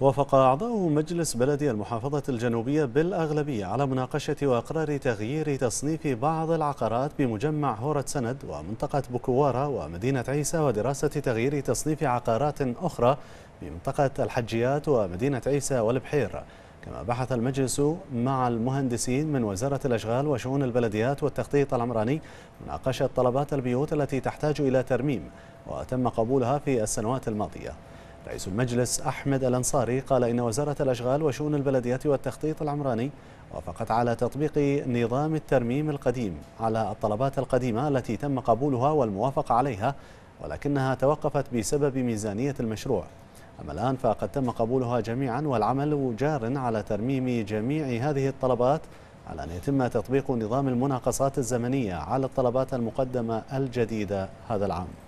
وافق أعضاء مجلس بلدي المحافظة الجنوبية بالأغلبية على مناقشة وإقرار تغيير تصنيف بعض العقارات بمجمع هورة سند ومنطقة بكوارة ومدينة عيسى ودراسة تغيير تصنيف عقارات أخرى بمنطقة الحجيات ومدينة عيسى والبحيرة كما بحث المجلس مع المهندسين من وزارة الأشغال وشؤون البلديات والتخطيط العمراني مناقشة طلبات البيوت التي تحتاج إلى ترميم وتم قبولها في السنوات الماضية رئيس المجلس أحمد الأنصاري قال إن وزارة الأشغال وشؤون البلديات والتخطيط العمراني وافقت على تطبيق نظام الترميم القديم على الطلبات القديمة التي تم قبولها والموافقة عليها ولكنها توقفت بسبب ميزانية المشروع أما الآن فقد تم قبولها جميعا والعمل جار على ترميم جميع هذه الطلبات على أن يتم تطبيق نظام المناقصات الزمنية على الطلبات المقدمة الجديدة هذا العام